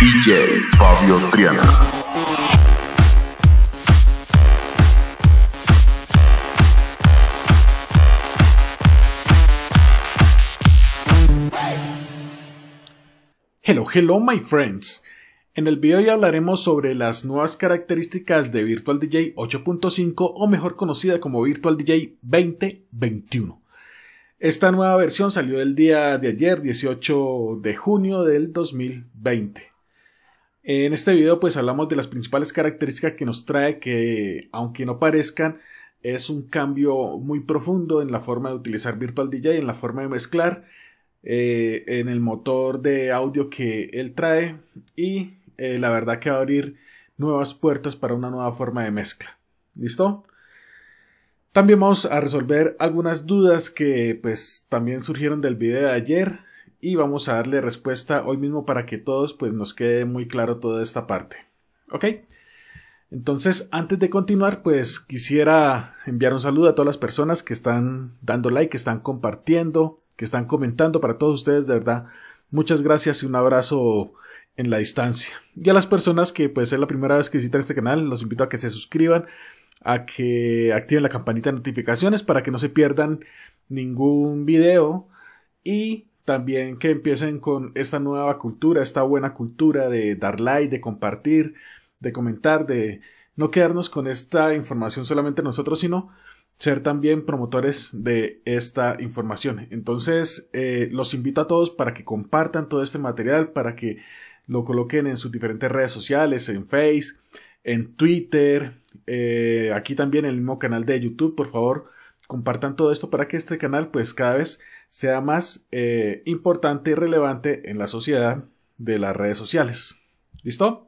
DJ Fabio Triana. Hello, hello my friends. En el video hoy hablaremos sobre las nuevas características de Virtual DJ 8.5 o mejor conocida como Virtual DJ 2021. Esta nueva versión salió el día de ayer, 18 de junio del 2020. En este video pues hablamos de las principales características que nos trae que, aunque no parezcan, es un cambio muy profundo en la forma de utilizar Virtual DJ, en la forma de mezclar, eh, en el motor de audio que él trae y eh, la verdad que va a abrir nuevas puertas para una nueva forma de mezcla. ¿Listo? También vamos a resolver algunas dudas que pues también surgieron del video de ayer y vamos a darle respuesta hoy mismo para que todos pues nos quede muy claro toda esta parte. ¿Ok? Entonces, antes de continuar, pues quisiera enviar un saludo a todas las personas que están dando like, que están compartiendo, que están comentando. Para todos ustedes, de verdad, muchas gracias y un abrazo en la distancia. Y a las personas que puede es la primera vez que visitan este canal, los invito a que se suscriban, a que activen la campanita de notificaciones para que no se pierdan ningún video y también que empiecen con esta nueva cultura, esta buena cultura de dar like, de compartir, de comentar, de no quedarnos con esta información solamente nosotros, sino ser también promotores de esta información. Entonces, eh, los invito a todos para que compartan todo este material, para que lo coloquen en sus diferentes redes sociales, en Face, en Twitter, eh, aquí también en el mismo canal de YouTube, por favor, compartan todo esto para que este canal pues cada vez sea más eh, importante y relevante en la sociedad de las redes sociales. ¿Listo?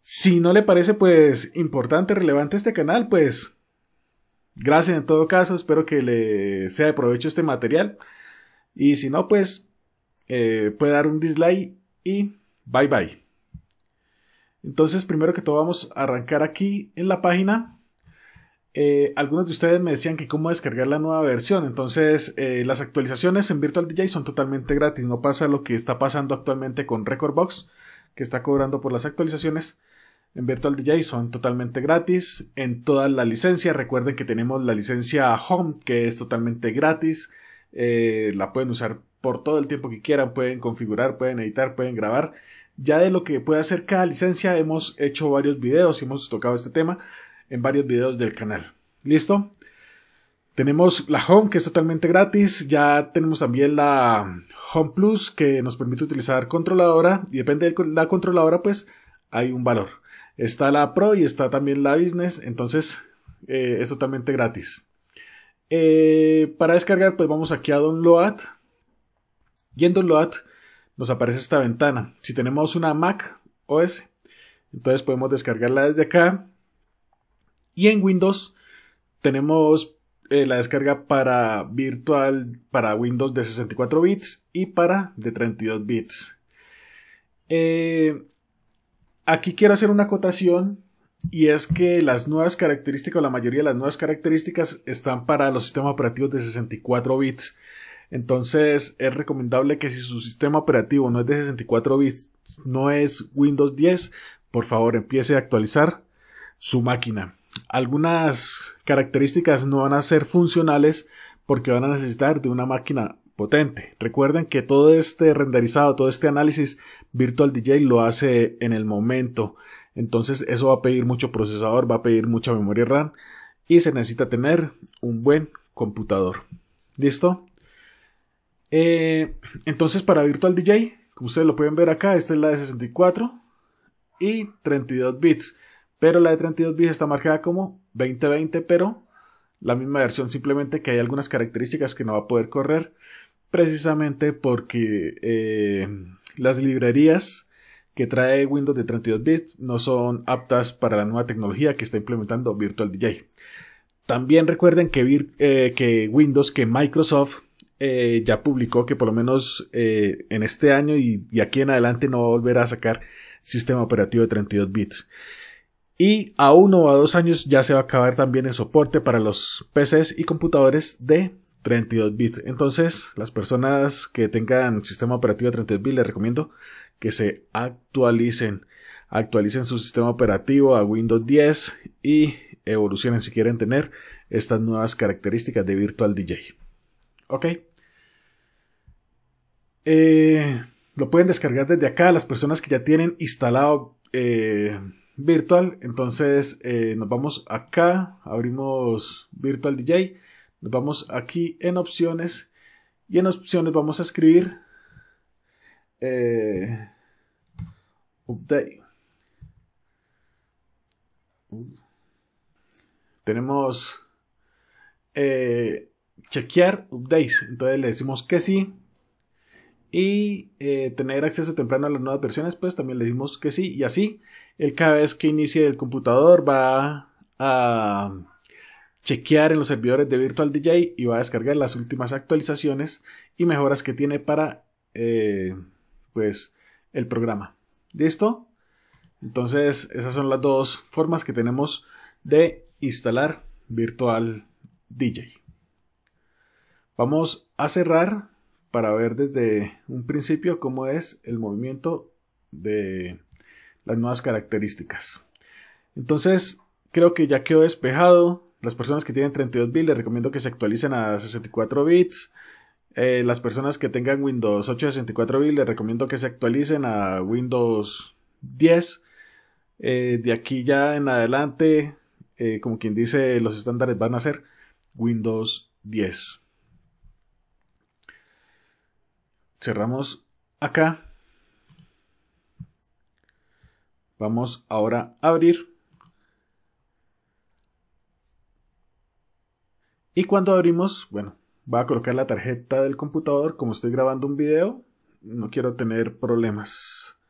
Si no le parece pues importante, relevante este canal, pues gracias en todo caso, espero que le sea de provecho este material. Y si no, pues eh, puede dar un dislike y bye bye. Entonces, primero que todo vamos a arrancar aquí en la página eh, algunos de ustedes me decían que cómo descargar la nueva versión. Entonces, eh, las actualizaciones en Virtual DJ son totalmente gratis. No pasa lo que está pasando actualmente con Recordbox, que está cobrando por las actualizaciones. En Virtual DJ son totalmente gratis. En toda la licencia, recuerden que tenemos la licencia Home, que es totalmente gratis. Eh, la pueden usar por todo el tiempo que quieran. Pueden configurar, pueden editar, pueden grabar. Ya de lo que puede hacer cada licencia, hemos hecho varios videos y hemos tocado este tema en varios videos del canal. ¿Listo? Tenemos la Home, que es totalmente gratis. Ya tenemos también la Home Plus, que nos permite utilizar controladora. Y depende de la controladora, pues hay un valor. Está la Pro y está también la Business. Entonces, eh, es totalmente gratis. Eh, para descargar, pues vamos aquí a Download. Y en Download nos aparece esta ventana. Si tenemos una Mac OS, entonces podemos descargarla desde acá. Y en Windows tenemos eh, la descarga para virtual, para Windows de 64 bits y para de 32 bits. Eh, aquí quiero hacer una acotación y es que las nuevas características, la mayoría de las nuevas características están para los sistemas operativos de 64 bits. Entonces es recomendable que si su sistema operativo no es de 64 bits, no es Windows 10, por favor empiece a actualizar su máquina algunas características no van a ser funcionales porque van a necesitar de una máquina potente. Recuerden que todo este renderizado, todo este análisis Virtual DJ lo hace en el momento. Entonces eso va a pedir mucho procesador, va a pedir mucha memoria RAM y se necesita tener un buen computador. ¿Listo? Eh, entonces para Virtual DJ, como ustedes lo pueden ver acá, esta es la de 64 y 32 bits. Pero la de 32 bits está marcada como 2020, pero la misma versión, simplemente que hay algunas características que no va a poder correr, precisamente porque eh, las librerías que trae Windows de 32 bits no son aptas para la nueva tecnología que está implementando Virtual DJ. También recuerden eh, que, Windows, que Microsoft eh, ya publicó que por lo menos en este año y, aquí en adelante no va a volver a sacar sistema operativo de 32 bits. Y a uno o a dos años ya se va a acabar también el soporte para los PCs y computadores de 32 bits. Entonces, las personas que tengan sistema operativo de 32 bits les recomiendo que se actualicen. Actualicen su sistema operativo a Windows 10 y evolucionen si quieren tener estas nuevas características de Virtual DJ. Ok. Eh, lo pueden descargar desde acá. Las personas que ya tienen instalado eh, virtual. Entonces eh, nos vamos acá, abrimos virtual DJ, nos vamos aquí en opciones y en opciones vamos a escribir eh, update. Tenemos eh, chequear updates. Entonces le decimos que sí y eh, tener acceso temprano a las nuevas versiones, pues también le decimos que sí. Y así, él cada vez que inicie el computador va a chequear en los servidores de Virtual DJ y va a descargar las últimas actualizaciones y mejoras que tiene para eh, pues el programa. ¿Listo? Entonces, esas son las dos formas que tenemos de instalar Virtual DJ. Vamos a cerrar para ver desde un principio cómo es el movimiento de las nuevas características. Entonces, creo que ya quedó despejado. Las personas que tienen 32 bits les recomiendo que se actualicen a 64 bits. Eh, las personas que tengan Windows 8 64 bits les recomiendo que se actualicen a Windows 10. Eh, de aquí ya en adelante, eh, como quien dice, los estándares van a ser Windows 10. cerramos acá. Vamos ahora a abrir. Y cuando abrimos, bueno, va a colocar la tarjeta del computador. Como estoy grabando un video, no quiero tener problemas.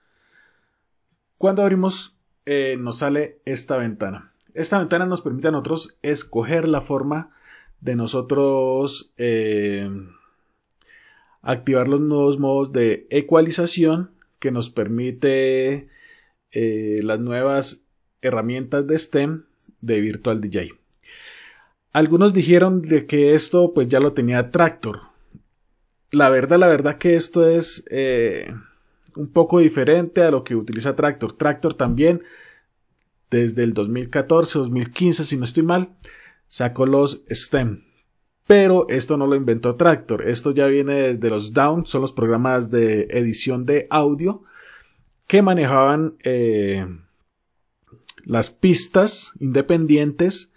Cuando abrimos, eh, nos sale esta ventana. Esta ventana nos permite a nosotros escoger la forma de nosotros... Eh, activar los nuevos modos de ecualización que nos permite eh, las nuevas herramientas de STEM de Virtual DJ. Algunos dijeron de que esto pues ya lo tenía Tractor. La verdad, la verdad que esto es eh, un poco diferente a lo que utiliza Tractor. Tractor también desde el 2014, 2015, si no estoy mal, sacó los STEM, pero esto no lo inventó Tractor, esto ya viene desde los Down, son los programas de edición de audio que manejaban eh, las pistas independientes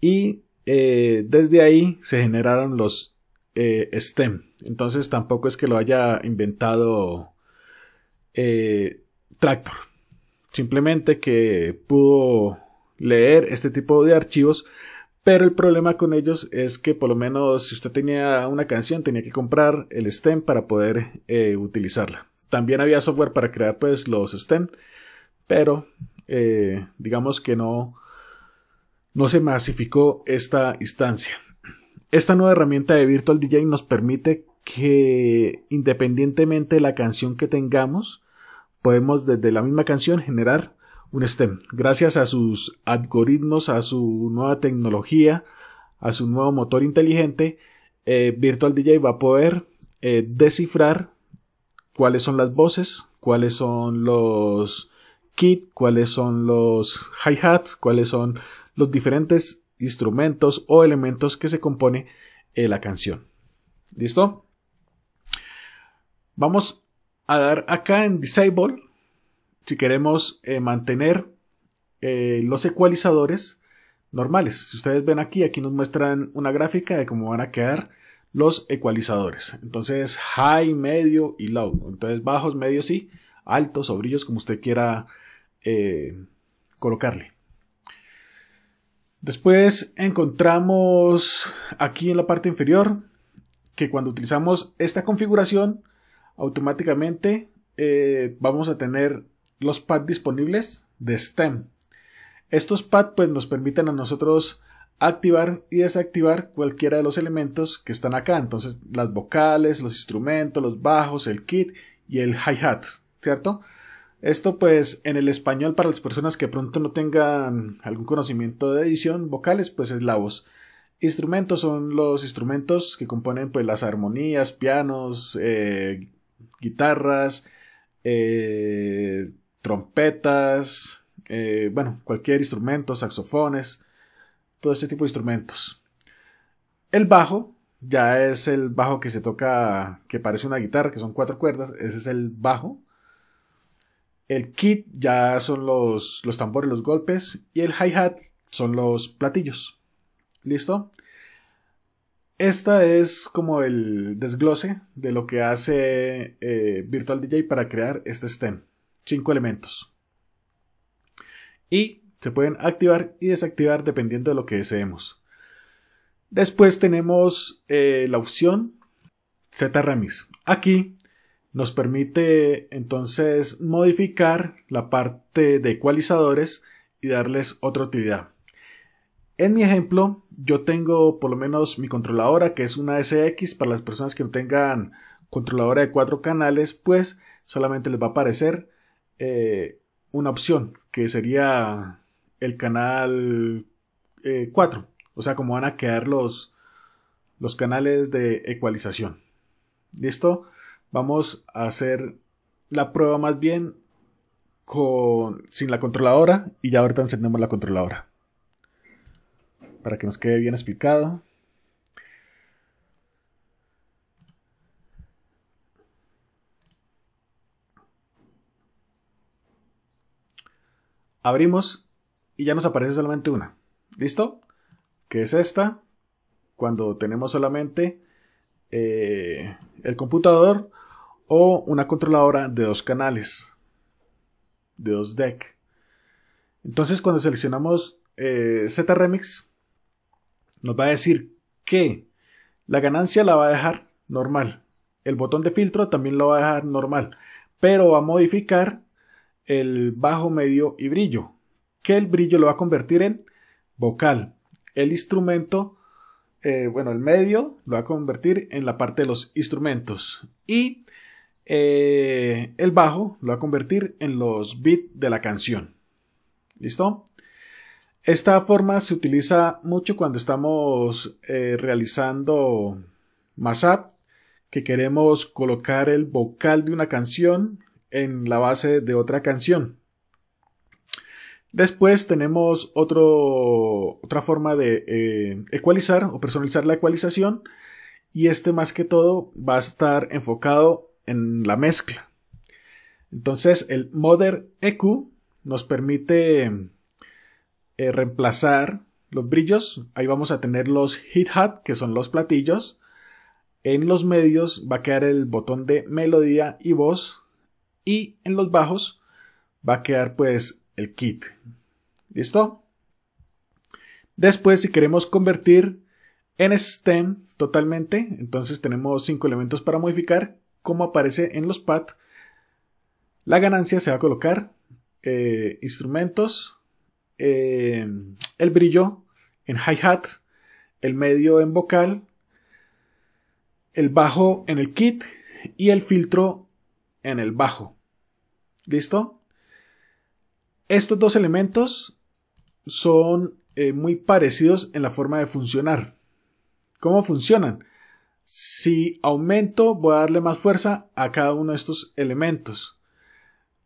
y eh, desde ahí se generaron los eh, STEM. Entonces tampoco es que lo haya inventado Tractor, simplemente que pudo leer este tipo de archivos pero el problema con ellos es que por lo menos si usted tenía una canción tenía que comprar el stem para poder eh, utilizarla. También había software para crear pues los stem, pero eh, digamos que no, no se masificó esta instancia. Esta nueva herramienta de Virtual DJ nos permite que independientemente de la canción que tengamos, podemos desde la misma canción generar un STEM. Gracias a sus algoritmos, a su nueva tecnología, a su nuevo motor inteligente, eh, Virtual DJ va a poder eh, descifrar cuáles son las voces, cuáles son los kits, cuáles son los hi-hats, cuáles son los diferentes instrumentos o elementos que se compone eh, la canción. ¿Listo? Vamos a dar acá en Disable si queremos eh, mantener eh, los ecualizadores normales. Si ustedes ven aquí, aquí nos muestran una gráfica de cómo van a quedar los ecualizadores. Entonces, high, medio y low. Entonces, bajos, medios y altos o brillos, como usted quiera eh, colocarle. Después encontramos aquí en la parte inferior que cuando utilizamos esta configuración, automáticamente vamos a tener los pads disponibles de STEM. Estos pads pues, nos permiten a nosotros activar y desactivar cualquiera de los elementos que están acá. Entonces, las vocales, los instrumentos, los bajos, el kit y el hi-hat, ¿cierto? Esto pues en el español para las personas que pronto no tengan algún conocimiento de edición, vocales pues es la voz. Instrumentos son los instrumentos que componen pues las armonías, pianos, eh, guitarras, eh, trompetas, eh, bueno, cualquier instrumento, saxofones, todo este tipo de instrumentos. El bajo ya es el bajo que se toca, que parece una guitarra, que son cuatro cuerdas, ese es el bajo. El kit ya son los, los tambores, los golpes, y el hi-hat son los platillos. ¿Listo? Esta es como el desglose de lo que hace eh, Virtual DJ para crear este stem. 5 elementos. Y se pueden activar y desactivar dependiendo de lo que deseemos. Después tenemos eh, la opción ZRamis. Aquí nos permite entonces modificar la parte de ecualizadores y darles otra utilidad. En mi ejemplo, yo tengo por lo menos mi controladora, que es una SX, para las personas que no tengan controladora de cuatro canales, pues solamente les va a aparecer eh, una opción, que sería el canal 4. Eh, o sea, como van a quedar los, los canales de ecualización. ¿Listo? Vamos a hacer la prueba más bien con, sin la controladora y ya ahorita encendemos la controladora. Para que nos quede bien explicado. Abrimos y ya nos aparece solamente una. ¿Listo? Que es esta. Cuando tenemos solamente eh, el computador o una controladora de dos canales. De dos deck. Entonces cuando seleccionamos eh, remix nos va a decir que la ganancia la va a dejar normal. El botón de filtro también lo va a dejar normal. Pero va a modificar el bajo medio y brillo, que el brillo lo va a convertir en vocal. El instrumento, eh, bueno, el medio lo va a convertir en la parte de los instrumentos y eh, el bajo lo va a convertir en los beats de la canción. ¿Listo? Esta forma se utiliza mucho cuando estamos eh, realizando masat que queremos colocar el vocal de una canción en la base de otra canción. Después tenemos otro, otra forma de eh, ecualizar o personalizar la ecualización y este más que todo va a estar enfocado en la mezcla. Entonces el Mother EQ nos permite eh, reemplazar los brillos. Ahí vamos a tener los hit hat, que son los platillos. En los medios va a quedar el botón de melodía y voz, y en los bajos va a quedar pues el kit. ¿Listo? Después, si queremos convertir en stem totalmente, entonces tenemos cinco elementos para modificar, como aparece en los pads. La ganancia se va a colocar eh, instrumentos, eh, el brillo en hi-hat, el medio en vocal, el bajo en el kit y el filtro en el bajo. ¿Listo? Estos dos elementos son eh, muy parecidos en la forma de funcionar. ¿Cómo funcionan? Si aumento, voy a darle más fuerza a cada uno de estos elementos.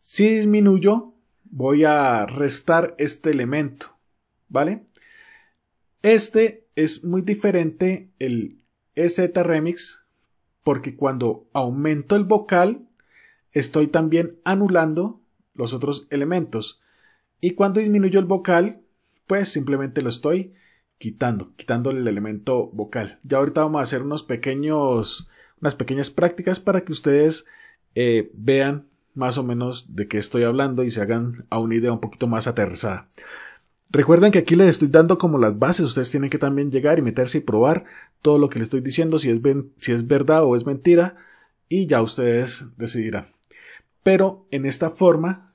Si disminuyo, voy a restar este elemento. ¿Vale? Este es muy diferente el EZ Remix porque cuando aumento el vocal estoy también anulando los otros elementos. Y cuando disminuyo el vocal, pues simplemente lo estoy quitando, quitándole el elemento vocal. Ya ahorita vamos a hacer unos pequeños, unas pequeñas prácticas para que ustedes eh, vean más o menos de qué estoy hablando y se hagan a una idea un poquito más aterrizada. Recuerden que aquí les estoy dando como las bases, ustedes tienen que también llegar y meterse y probar todo lo que les estoy diciendo, si es, si es verdad o es mentira, y ya ustedes decidirán. Pero en esta forma,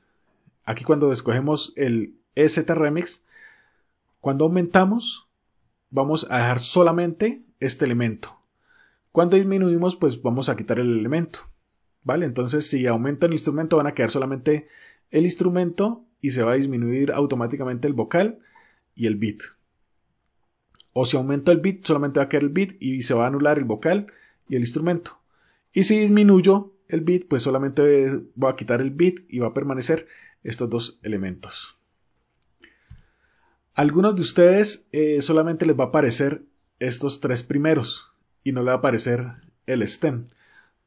aquí cuando escogemos el EZ Remix, cuando aumentamos, vamos a dejar solamente este elemento. Cuando disminuimos, pues vamos a quitar el elemento. ¿Vale? Entonces, si aumento el instrumento, van a quedar solamente el instrumento y se va a disminuir automáticamente el vocal y el beat. O si aumento el beat, solamente va a quedar el beat y se va a anular el vocal y el instrumento. Y si disminuyo, el bit, pues solamente voy a quitar el bit y va a permanecer estos dos elementos. Algunos de ustedes eh, solamente les va a aparecer estos tres primeros y no le va a aparecer el stem.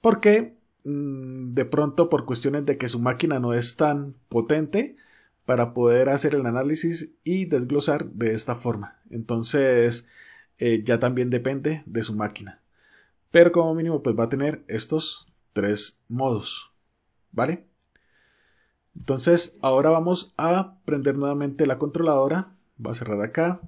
Porque mm, de pronto por cuestiones de que su máquina no es tan potente para poder hacer el análisis y desglosar de esta forma. Entonces eh, ya también depende de su máquina. Pero como mínimo pues va a tener estos tres modos. ¿Vale? Entonces, ahora vamos a prender nuevamente la controladora. Va a cerrar acá.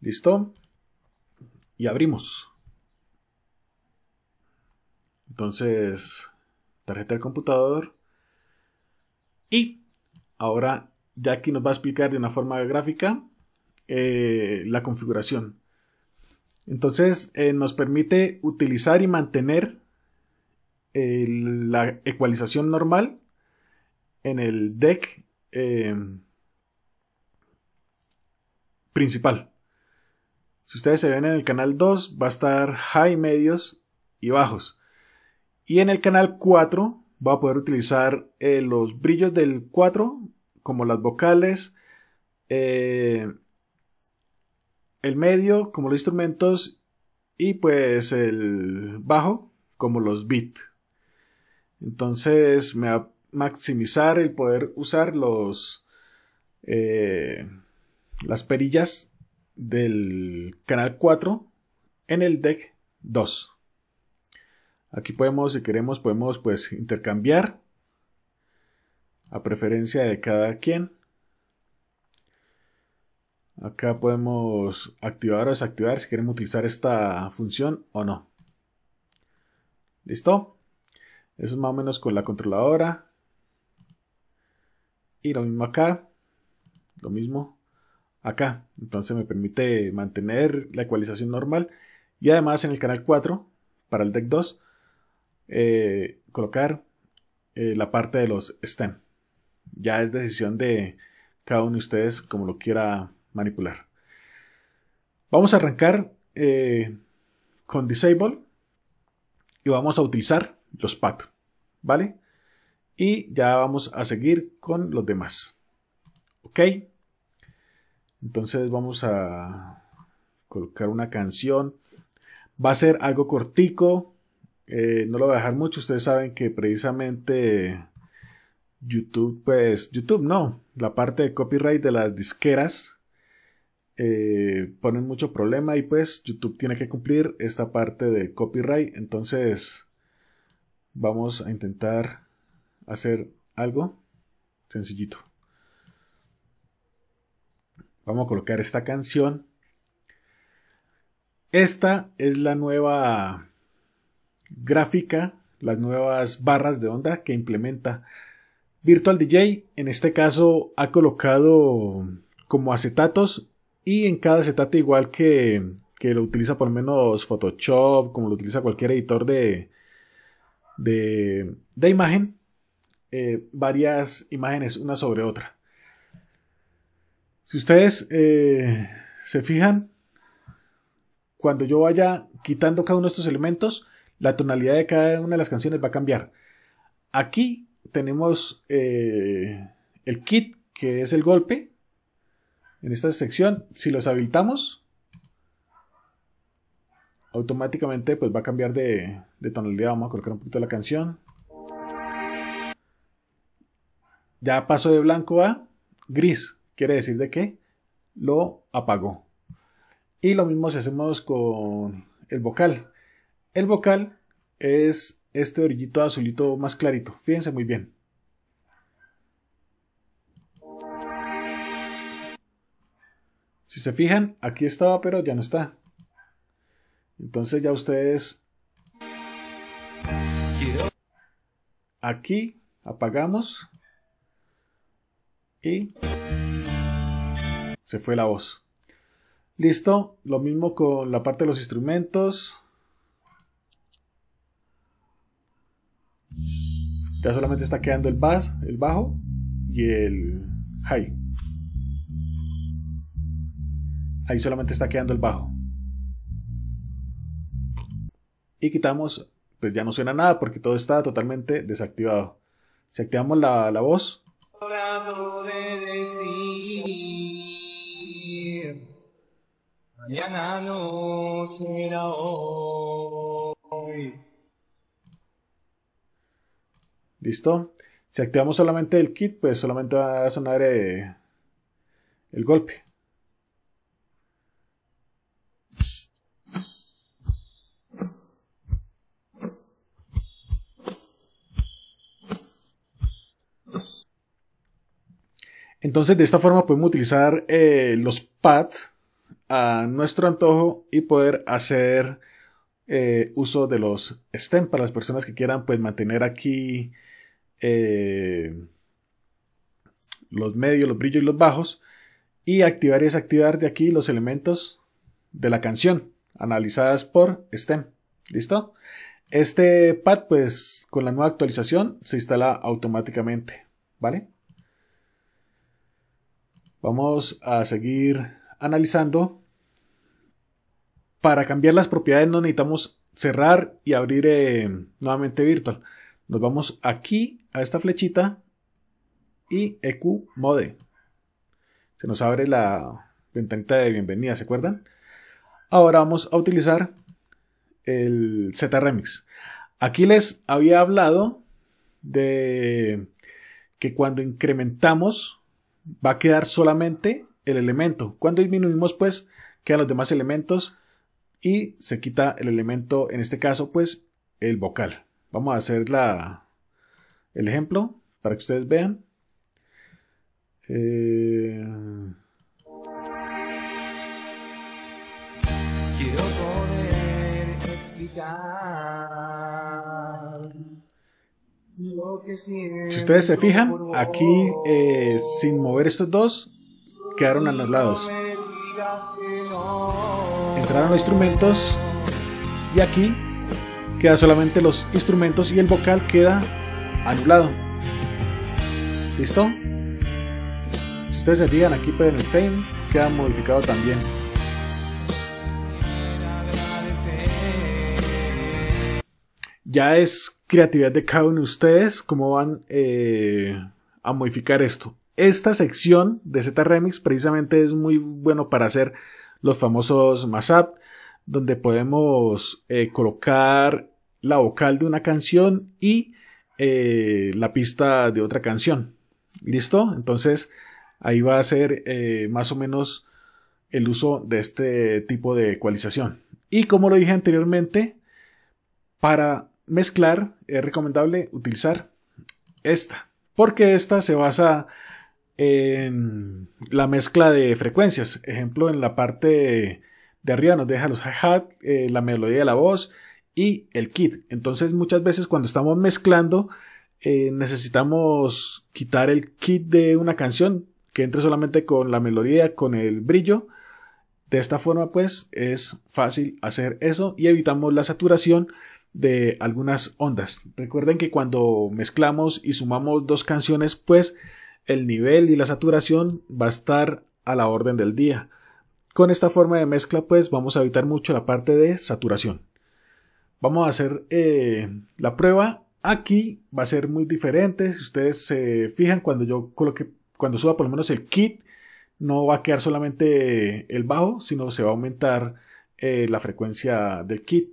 Listo. Y abrimos. Entonces, tarjeta de computador. Y ahora aquí nos va a explicar de una forma gráfica eh, la configuración. Entonces eh, nos permite utilizar y mantener eh, la ecualización normal en el deck principal. Si ustedes se ven en el canal 2 va a estar high, medios y bajos. Y en el canal 4 va a poder utilizar los brillos del 4 como las vocales, eh, el medio como los instrumentos y pues el bajo como los beats. Entonces me va a maximizar el poder usar los eh, las perillas del canal 4 en el deck 2. Aquí podemos, si queremos, podemos pues intercambiar a preferencia de cada quien. Acá podemos activar o desactivar si queremos utilizar esta función o no. ¿Listo? Eso es más o menos con la controladora. Y lo mismo acá. Lo mismo acá. Entonces me permite mantener la ecualización normal. Y además en el canal 4, para el deck 2, eh, colocar eh, la parte de los stem. Ya es decisión de cada uno de ustedes como lo quiera manipular. Vamos a arrancar eh, con Disable y vamos a utilizar los PAT, ¿vale? Y ya vamos a seguir con los demás. ¿Ok? Entonces vamos a colocar una canción. Va a ser algo cortico. Eh, no lo voy a dejar mucho. Ustedes saben que precisamente YouTube, pues YouTube no, la parte de copyright de las disqueras eh, ponen mucho problema y pues YouTube tiene que cumplir esta parte de copyright, entonces vamos a intentar hacer algo sencillito. Vamos a colocar esta canción. Esta es la nueva gráfica, las nuevas barras de onda que implementa Virtual DJ en este caso ha colocado como acetatos y en cada acetato igual que, lo utiliza por lo menos Photoshop, como lo utiliza cualquier editor de, de, imagen, eh, varias imágenes una sobre otra. Si ustedes eh, se fijan, cuando yo vaya quitando cada uno de estos elementos, la tonalidad de cada una de las canciones va a cambiar. Aquí tenemos eh, el kit, que es el golpe. En esta sección, si los habilitamos, automáticamente pues va a cambiar de, de tonalidad. Vamos a colocar un poquito la canción. Ya paso de blanco a gris. Quiere decir de que lo apagó. Y lo mismo si hacemos con el vocal. El vocal es este orillito azulito más clarito. Fíjense muy bien. Si se fijan, aquí estaba, pero ya no está. Entonces ya ustedes... Aquí apagamos. Y... Se fue la voz. Listo, lo mismo con la parte de los instrumentos. Ya solamente está quedando el bass, el bajo y el high. Ahí solamente está quedando el bajo. Y quitamos, pues ya no suena nada porque todo está totalmente desactivado. Si activamos la, voz. Mañana no será Listo. Si activamos solamente el kit, pues solamente va a sonar el golpe. Entonces de esta forma podemos utilizar eh, los pads a nuestro antojo y poder hacer eh, uso de los stem para las personas que quieran pues mantener aquí eh, los medios, los brillos y los bajos. Y activar y desactivar de aquí los elementos de la canción analizadas por STEM. ¿Listo? Este pad, pues con la nueva actualización se instala automáticamente. ¿Vale? Vamos a seguir analizando. Para cambiar las propiedades no necesitamos cerrar y abrir eh, nuevamente virtual. Nos vamos aquí a esta flechita y EQ Mode. Se nos abre la ventanita de bienvenida, ¿se acuerdan? Ahora vamos a utilizar el Z Remix. Aquí les había hablado de que cuando incrementamos va a quedar solamente el elemento. Cuando disminuimos pues quedan los demás elementos y se quita el elemento, en este caso pues el vocal. Vamos a hacer la, el ejemplo para que ustedes vean. Eh, si ustedes se fijan, aquí eh, sin mover estos dos, quedaron a los lados. Entraron los instrumentos y aquí queda solamente los instrumentos y el vocal queda anulado. ¿Listo? Si ustedes se fijan aquí en Stain, queda modificado también. Ya es creatividad de cada uno de ustedes cómo van eh, a modificar esto. Esta sección de Z Remix precisamente es muy bueno para hacer los famosos mashup, donde podemos eh, colocar la vocal de una canción y eh, la pista de otra canción. ¿Listo? Entonces ahí va a ser eh, más o menos el uso de este tipo de ecualización. Y como lo dije anteriormente, para mezclar es recomendable utilizar esta, porque esta se basa en la mezcla de frecuencias. Ejemplo, en la parte de arriba nos deja los hi-hat, eh, la melodía de la voz y el kit. Entonces muchas veces cuando estamos mezclando eh, necesitamos quitar el kit de una canción que entre solamente con la melodía, con el brillo. De esta forma pues es fácil hacer eso y evitamos la saturación de algunas ondas. Recuerden que cuando mezclamos y sumamos dos canciones pues el nivel y la saturación va a estar a la orden del día. Con esta forma de mezcla pues vamos a evitar mucho la parte de saturación. Vamos a hacer eh, la prueba. Aquí va a ser muy diferente. Si ustedes se fijan, cuando yo coloque, cuando suba por lo menos el kit, no va a quedar solamente el bajo, sino se va a aumentar eh, la frecuencia del kit.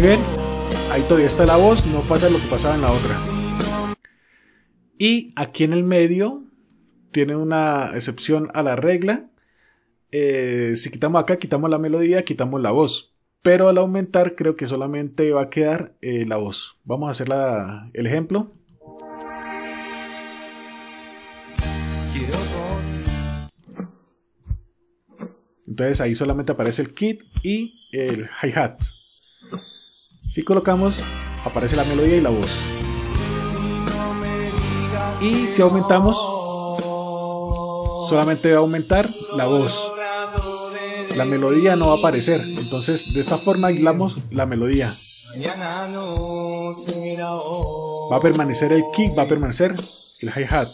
Bien, ahí todavía está la voz, no pasa lo que pasaba en la otra. Y aquí en el medio tiene una excepción a la regla. Eh, si quitamos acá, quitamos la melodía, quitamos la voz. Pero al aumentar creo que solamente va a quedar eh, la voz. Vamos a hacer el ejemplo. Entonces ahí solamente aparece el kit y el hi-hat. Si colocamos, aparece la melodía y la voz. Y si aumentamos, solamente va a aumentar la voz. La melodía no va a aparecer. Entonces, de esta forma aislamos la melodía. Va a permanecer el kick, va a permanecer el hi-hat.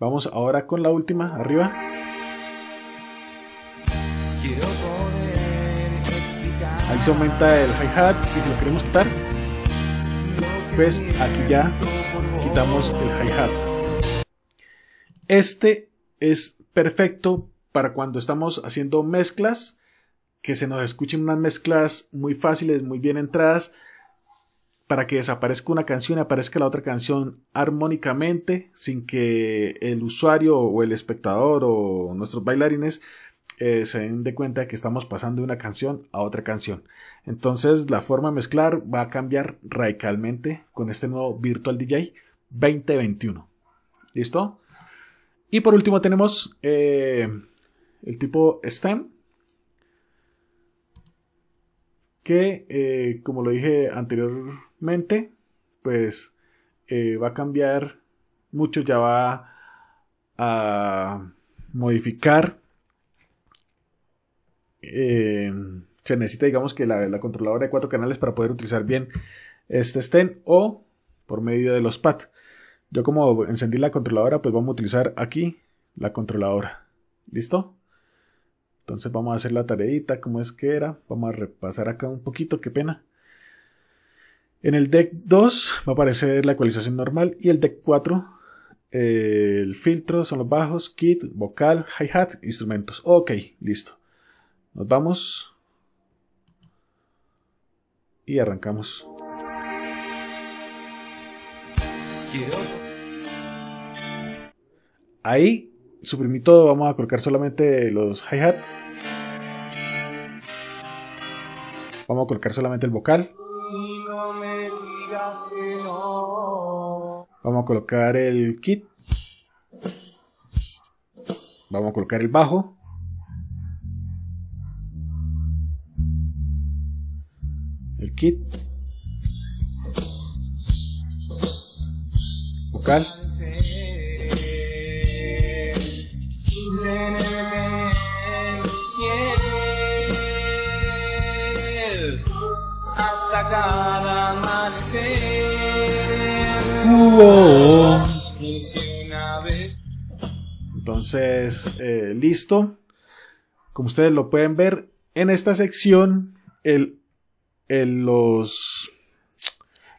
Vamos ahora con la última, arriba. se aumenta el hi-hat y si lo queremos quitar, pues aquí ya quitamos el hi-hat. Este es perfecto para cuando estamos haciendo mezclas, que se nos escuchen unas mezclas muy fáciles, muy bien entradas, para que desaparezca una canción y aparezca la otra canción armónicamente, sin que el usuario o el espectador o nuestros bailarines eh, se den de cuenta que estamos pasando de una canción a otra canción. Entonces la forma de mezclar va a cambiar radicalmente con este nuevo Virtual DJ 2021. ¿Listo? Y por último tenemos eh, el tipo STEM. Que, eh, como lo dije anteriormente, pues va a cambiar mucho, ya va a modificar eh, se necesita, digamos, que la, controladora de cuatro canales para poder utilizar bien este stem o por medio de los pads Yo como encendí la controladora, pues vamos a utilizar aquí la controladora. ¿Listo? Entonces vamos a hacer la tareita, como es que era. Vamos a repasar acá un poquito, qué pena. En el deck 2 va a aparecer la ecualización normal y el deck 4 eh, el filtro son los bajos, kit, vocal, hi-hat, instrumentos. Ok, listo. Nos vamos. Y arrancamos. Ahí suprimí todo, vamos a colocar solamente los hi-hat. Vamos a colocar solamente el vocal. Vamos a colocar el kit. Vamos a colocar el bajo. kit vocal hasta entonces eh, listo como ustedes lo pueden ver en esta sección el eh, los,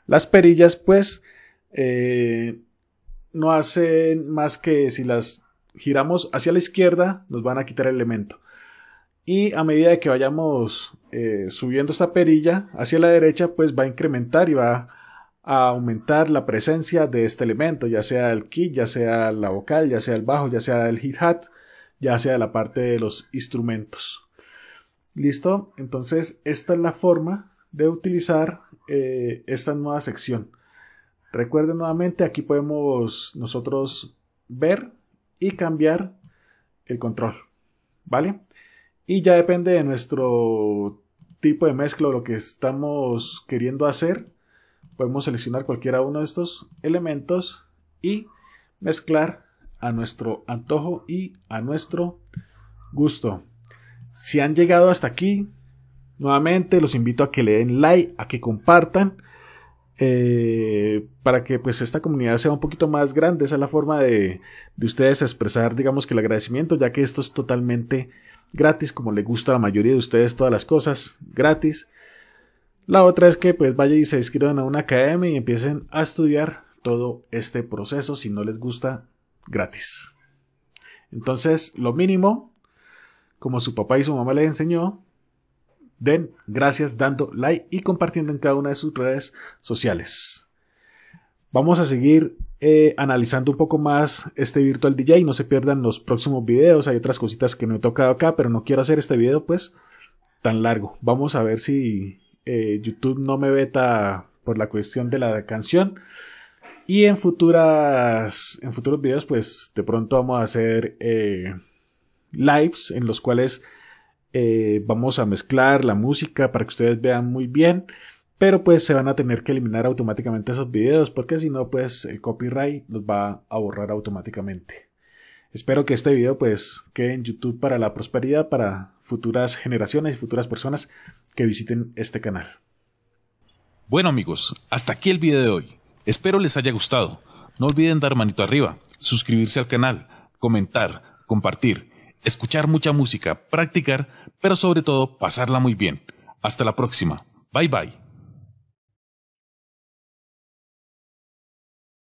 las perillas pues eh, no hacen más que si las giramos hacia la izquierda nos van a quitar el elemento. Y a medida que vayamos eh, subiendo esta perilla hacia la derecha, pues va a incrementar y va a aumentar la presencia de este elemento, ya sea el kick, ya sea la vocal, ya sea el bajo, ya sea el hit hat, ya sea la parte de los instrumentos. ¿Listo? Entonces, esta es la forma de utilizar eh, esta nueva sección. Recuerden nuevamente, aquí podemos nosotros ver y cambiar el control, ¿vale? Y ya depende de nuestro tipo de mezcla o lo que estamos queriendo hacer, podemos seleccionar cualquiera uno de estos elementos y mezclar a nuestro antojo y a nuestro gusto. Si han llegado hasta aquí, Nuevamente los invito a que le den like, a que compartan, eh, para que pues esta comunidad sea un poquito más grande. Esa es la forma de, de ustedes expresar, digamos que el agradecimiento, ya que esto es totalmente gratis, como le gusta a la mayoría de ustedes todas las cosas, gratis. La otra es que pues vayan y se inscriban a una academia y empiecen a estudiar todo este proceso si no les gusta gratis. Entonces, lo mínimo, como su papá y su mamá le enseñó, Den gracias dando like y compartiendo en cada una de sus redes sociales. Vamos a seguir eh, analizando un poco más este Virtual DJ. No se pierdan los próximos videos. Hay otras cositas que no he tocado acá, pero no quiero hacer este video pues tan largo. Vamos a ver si eh, YouTube no me veta. por la cuestión de la canción. Y en futuras. En futuros videos, pues de pronto vamos a hacer eh, lives en los cuales eh, vamos a mezclar la música para que ustedes vean muy bien. Pero pues se van a tener que eliminar automáticamente esos videos porque si no pues el copyright los va a borrar automáticamente. Espero que este video pues quede en YouTube para la prosperidad para futuras generaciones y futuras personas que visiten este canal. Bueno amigos, hasta aquí el video de hoy. Espero les haya gustado. No olviden dar manito arriba, suscribirse al canal, comentar, compartir, escuchar mucha música, practicar pero sobre todo pasarla muy bien. Hasta la próxima. Bye bye.